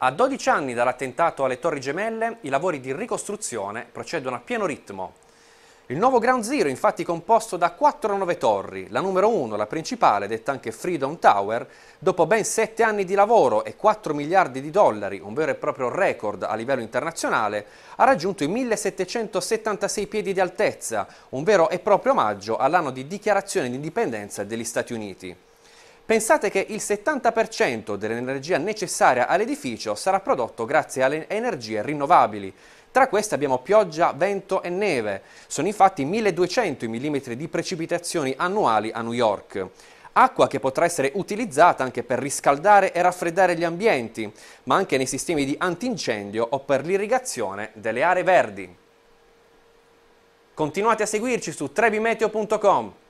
A 12 anni dall'attentato alle Torri Gemelle, i lavori di ricostruzione procedono a pieno ritmo. Il nuovo Ground Zero, infatti, composto da quattro nuove torri, la numero 1, la principale, detta anche Freedom Tower, dopo ben 7 anni di lavoro e 4 miliardi di dollari, un vero e proprio record a livello internazionale, ha raggiunto i 1776 piedi di altezza, un vero e proprio omaggio all'anno di dichiarazione di indipendenza degli Stati Uniti. Pensate che il 70% dell'energia necessaria all'edificio sarà prodotto grazie alle energie rinnovabili. Tra queste abbiamo pioggia, vento e neve. Sono infatti 1200 i mm di precipitazioni annuali a New York. Acqua che potrà essere utilizzata anche per riscaldare e raffreddare gli ambienti, ma anche nei sistemi di antincendio o per l'irrigazione delle aree verdi. Continuate a seguirci su trebimeteo.com.